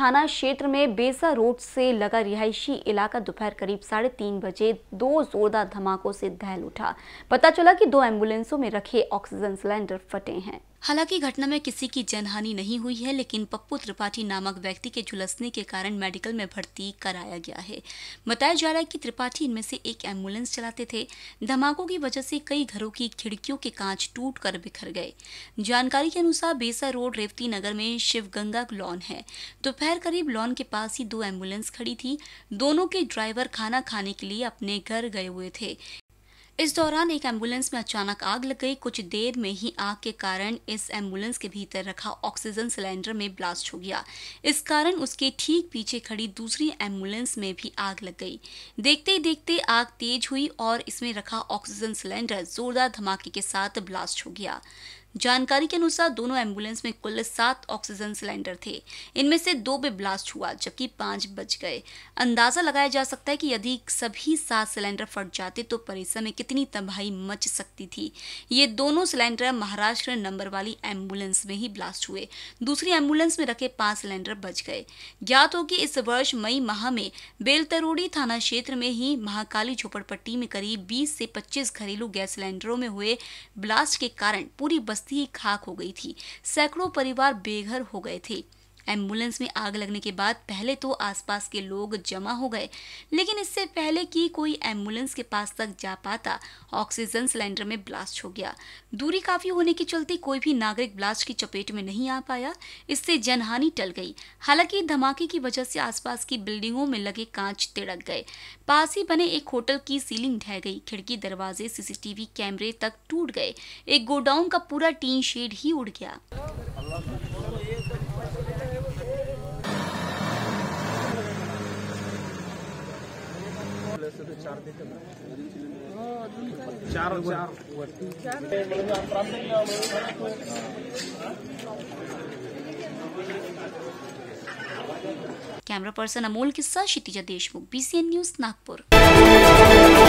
थाना क्षेत्र में बेसा रोड से लगा रिहायशी इलाका दोपहर करीब साढ़े तीन बजे दो जोरदार धमाकों से दहल उठा पता चला कि दो एम्बुलेंसों में रखे ऑक्सीजन सिलेंडर फटे हैं हालांकि घटना में किसी की जनहानि नहीं हुई है लेकिन पप्पू त्रिपाठी नामक व्यक्ति के झुलसने के कारण मेडिकल में भर्ती कराया गया है बताया जा रहा है कि त्रिपाठी इनमें से एक एम्बुलेंस चलाते थे धमाकों की वजह से कई घरों की खिड़कियों के कांच टूट कर बिखर गए जानकारी के अनुसार बेसा रोड रेवती नगर में गंगा लॉन है दोपहर शहर करीब लॉन के पास ही दो एम्बुलेंस खड़ी थी दोनों के ड्राइवर खाना खाने के लिए अपने घर गए हुए थे इस दौरान एक एम्बुलेंस में अचानक आग लग गई कुछ देर में ही आग के कारण इस एम्बुलेंस के भीतर रखा ऑक्सीजन सिलेंडर में ब्लास्ट हो गया इस कारण उसके ठीक पीछे खड़ी दूसरी एम्बुलेंस में भी आग लग गई देखते ही देखते आग तेज हुई और इसमें रखा ऑक्सीजन सिलेंडर जोरदार धमाके के साथ ब्लास्ट हो गया जानकारी के अनुसार दोनों एम्बुलेंस में कुल सात ऑक्सीजन सिलेंडर थे इनमें से दो पे ब्लास्ट हुआ जबकि पांच बच गए अंदाजा लगाया जा सकता है कि यदि सभी सात सिलेंडर फट जाते तो परिसर में कितनी तबाही मच सकती थी ये दोनों सिलेंडर महाराष्ट्र नंबर वाली एम्बुलेंस में ही ब्लास्ट हुए दूसरी एम्बुलेंस में रखे पांच सिलेंडर बच गए ज्ञात हो कि इस वर्ष मई माह में बेलतरोड़ी थाना क्षेत्र में ही महाकाली झोपड़पट्टी में करीब बीस से पच्चीस घरेलू गैस सिलेंडरों में हुए ब्लास्ट के कारण पूरी बस बस्ती खाक हो गई थी सैकड़ों परिवार बेघर हो गए थे एम्बुलेंस में आग लगने के बाद पहले तो आसपास के लोग जमा हो गए लेकिन इससे पहले कि कोई एम्बुलेंस के पास तक जा पाता ऑक्सीजन सिलेंडर में ब्लास्ट हो गया दूरी काफ़ी होने के चलते कोई भी नागरिक ब्लास्ट की चपेट में नहीं आ पाया इससे जनहानि टल गई हालांकि धमाके की वजह से आसपास की बिल्डिंगों में लगे कांच तिड़क गए पास ही बने एक होटल की सीलिंग ढह गई खिड़की दरवाजे सीसीटीवी कैमरे तक टूट गए एक गोडाउन का पूरा टीन शेड ही उड़ गया चार चार पर्सन अमोल किस्सा क्षितिजा देशमुख बीसीएन न्यूज नागपुर